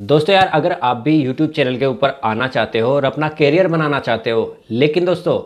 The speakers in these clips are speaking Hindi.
दोस्तों यार अगर आप भी YouTube चैनल के ऊपर आना चाहते हो और अपना करियर बनाना चाहते हो लेकिन दोस्तों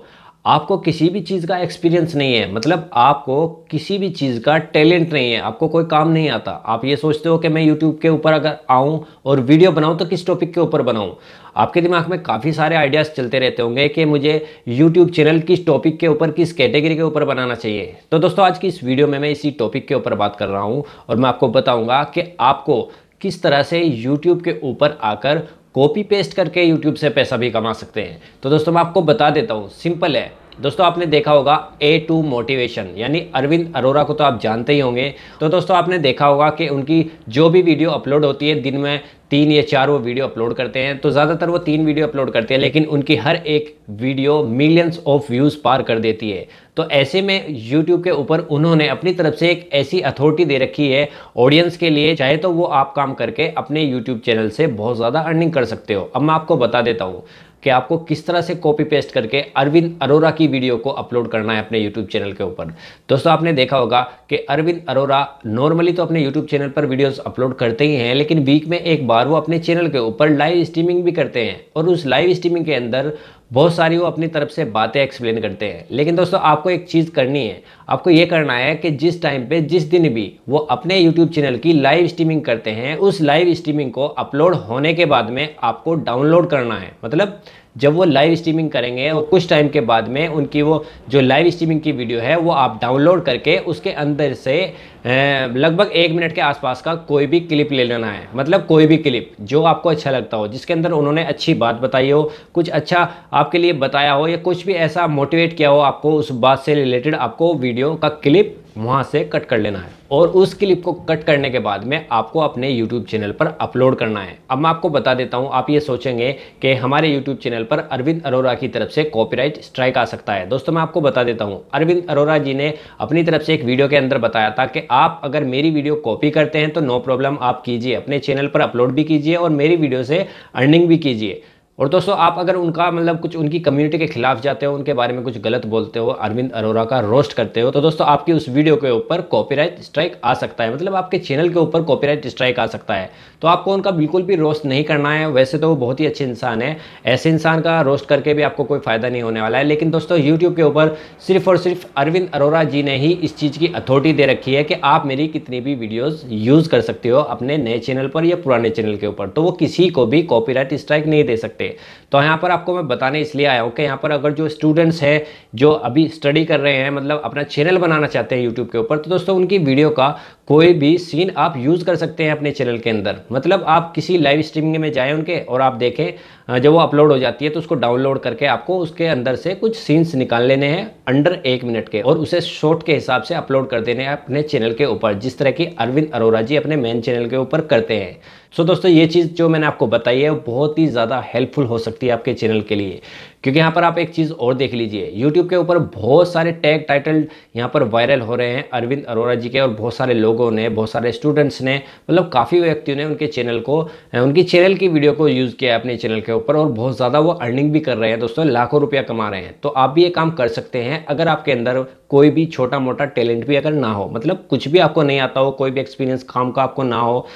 आपको किसी भी चीज़ का एक्सपीरियंस नहीं है मतलब आपको किसी भी चीज़ का टैलेंट नहीं है आपको कोई काम नहीं आता आप ये सोचते हो कि मैं यूट्यूब के ऊपर अगर आऊँ और वीडियो बनाऊँ तो किस टॉपिक के ऊपर बनाऊँ आपके दिमाग में काफ़ी सारे आइडियाज़ चलते रहते होंगे कि मुझे यूट्यूब चैनल किस टॉपिक के ऊपर किस कैटेगरी के ऊपर बनाना चाहिए तो दोस्तों आज की इस वीडियो में मैं इसी टॉपिक के ऊपर बात कर रहा हूँ और मैं आपको बताऊँगा कि आपको किस तरह से यूट्यूब के ऊपर आकर कॉपी पेस्ट करके यूट्यूब से पैसा भी कमा सकते हैं तो दोस्तों मैं आपको बता देता हूँ सिंपल है दोस्तों आपने देखा होगा ए टू मोटिवेशन यानी अरविंद अरोरा को तो आप जानते ही होंगे तो दोस्तों आपने देखा होगा कि उनकी जो भी वीडियो अपलोड होती है दिन में तीन या चार वो वीडियो अपलोड करते हैं तो ज़्यादातर वो तीन वीडियो अपलोड करते हैं लेकिन उनकी हर एक वीडियो मिलियंस ऑफ व्यूज़ पार कर देती है तो ऐसे में यूट्यूब के ऊपर उन्होंने अपनी तरफ से एक ऐसी अथॉरिटी दे रखी है ऑडियंस के लिए चाहे तो वो आप काम करके अपने यूट्यूब चैनल से बहुत ज़्यादा अर्निंग कर सकते हो अब मैं आपको बता देता हूँ कि आपको किस तरह से कॉपी पेस्ट करके अरविंद अरोरा की वीडियो को अपलोड करना है अपने यूट्यूब चैनल के ऊपर दोस्तों आपने देखा होगा कि अरविंद अरोरा नॉर्मली तो अपने यूट्यूब चैनल पर वीडियोस अपलोड करते ही हैं लेकिन वीक में एक बार वो अपने चैनल के ऊपर लाइव स्ट्रीमिंग भी करते हैं और उस लाइव स्ट्रीमिंग के अंदर बहुत सारी वो अपनी तरफ से बातें एक्सप्लेन करते हैं लेकिन दोस्तों आपको एक चीज़ करनी है आपको ये करना है कि जिस टाइम पे जिस दिन भी वो अपने यूट्यूब चैनल की लाइव स्ट्रीमिंग करते हैं उस लाइव स्ट्रीमिंग को अपलोड होने के बाद में आपको डाउनलोड करना है मतलब जब वो लाइव स्ट्रीमिंग करेंगे और कुछ टाइम के बाद में उनकी वो जो लाइव स्ट्रीमिंग की वीडियो है वो आप डाउनलोड करके उसके अंदर से लगभग एक मिनट के आसपास का कोई भी क्लिप ले लेना है मतलब कोई भी क्लिप जो आपको अच्छा लगता हो जिसके अंदर उन्होंने अच्छी बात बताई हो कुछ अच्छा आपके लिए बताया हो या कुछ भी ऐसा मोटिवेट किया हो आपको उस बात से रिलेटेड आपको वीडियो का क्लिप वहाँ से कट कर लेना है और उस क्लिप को कट करने के बाद में आपको अपने यूट्यूब चैनल पर अपलोड करना है अब मैं आपको बता देता हूँ आप ये सोचेंगे कि हमारे यूट्यूब चैनल पर अरविंद अरोरा की तरफ से कॉपीराइट स्ट्राइक आ सकता है दोस्तों मैं आपको बता देता हूँ अरविंद अरोरा जी ने अपनी तरफ से एक वीडियो के अंदर बताया था कि आप अगर मेरी वीडियो कॉपी करते हैं तो नो प्रॉब्लम आप कीजिए अपने चैनल पर अपलोड भी कीजिए और मेरी वीडियो से अर्निंग भी कीजिए और दोस्तों आप अगर उनका मतलब कुछ उनकी कम्युनिटी के खिलाफ जाते हो उनके बारे में कुछ गलत बोलते हो अरविंद अरोरा का रोस्ट करते हो तो दोस्तों आपकी उस वीडियो के ऊपर कॉपीराइट स्ट्राइक आ सकता है मतलब आपके चैनल के ऊपर कॉपीराइट स्ट्राइक आ सकता है तो आपको उनका बिल्कुल भी रोस्ट नहीं करना है वैसे तो वो बहुत ही अच्छे इंसान है ऐसे इंसान का रोस्ट करके भी आपको कोई फ़ायदा नहीं होने वाला है लेकिन दोस्तों यूट्यूब के ऊपर सिर्फ और सिर्फ अरविंद अरोरा जी ने ही इस चीज़ की अथॉरिटी दे रखी है कि आप मेरी कितनी भी वीडियोज़ यूज़ कर सकते हो अपने नए चैनल पर या पुराने चैनल के ऊपर तो वो किसी को भी कॉपीराइट स्ट्राइक नहीं दे सकते fit. तो यहाँ पर आपको मैं बताने इसलिए आया हूँ कि यहाँ पर अगर जो स्टूडेंट्स हैं जो अभी स्टडी कर रहे हैं मतलब अपना चैनल बनाना चाहते हैं यूट्यूब के ऊपर तो दोस्तों उनकी वीडियो का कोई भी सीन आप यूज़ कर सकते हैं अपने चैनल के अंदर मतलब आप किसी लाइव स्ट्रीमिंग में जाएँ उनके और आप देखें जब वो अपलोड हो जाती है तो उसको डाउनलोड करके आपको उसके अंदर से कुछ सीन्स निकाल लेने हैं अंडर एक मिनट के और उसे शॉर्ट के हिसाब से अपलोड कर देने हैं अपने चैनल के ऊपर जिस तरह की अरविंद अरोरा जी अपने मेन चैनल के ऊपर करते हैं सो दोस्तों ये चीज़ जो मैंने आपको बताई है वो बहुत ही ज़्यादा हेल्पफुल हो सकती सकती है आपके चैनल के लिए क्योंकि यहाँ पर आप एक चीज़ और देख लीजिए YouTube के ऊपर बहुत सारे टैग टाइटल यहाँ पर वायरल हो रहे हैं अरविंद अरोरा जी के और बहुत सारे लोगों ने बहुत सारे स्टूडेंट्स ने मतलब काफ़ी व्यक्तियों ने उनके चैनल को उनकी चैनल की वीडियो को यूज़ किया है अपने चैनल के ऊपर और बहुत ज़्यादा वो अर्निंग भी कर रहे हैं दोस्तों लाखों रुपया कमा रहे हैं तो आप भी ये काम कर सकते हैं अगर आपके अंदर कोई भी छोटा मोटा टैलेंट भी अगर ना हो मतलब कुछ भी आपको नहीं आता हो कोई भी एक्सपीरियंस काम का आपको ना हो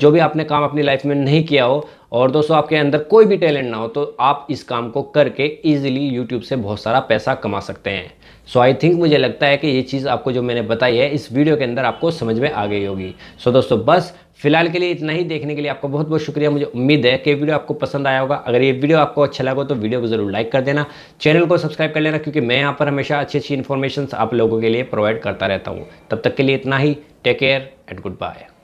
जो भी आपने काम अपनी लाइफ में नहीं किया हो और दोस्तों आपके अंदर कोई भी टैलेंट ना हो तो आप इस काम को करके ईजिली यूट्यूब से बहुत सारा पैसा कमा सकते हैं सो आई थिंक मुझे लगता है कि ये चीज़ आपको जो मैंने बताई है इस वीडियो के अंदर आपको समझ में आ गई होगी सो so दोस्तों बस फिलहाल के लिए इतना ही देखने के लिए आपका बहुत बहुत शुक्रिया मुझे उम्मीद है कि वीडियो आपको पसंद आया होगा अगर ये वीडियो आपको अच्छा लगा तो वीडियो को जरूर लाइक कर देना चैनल को सब्सक्राइब कर लेना क्योंकि मैं यहाँ पर हमेशा अच्छी अच्छी इन्फॉर्मेशन आप लोगों के लिए प्रोवाइड करता रहता हूँ तब तक के लिए इतना ही take care and good bye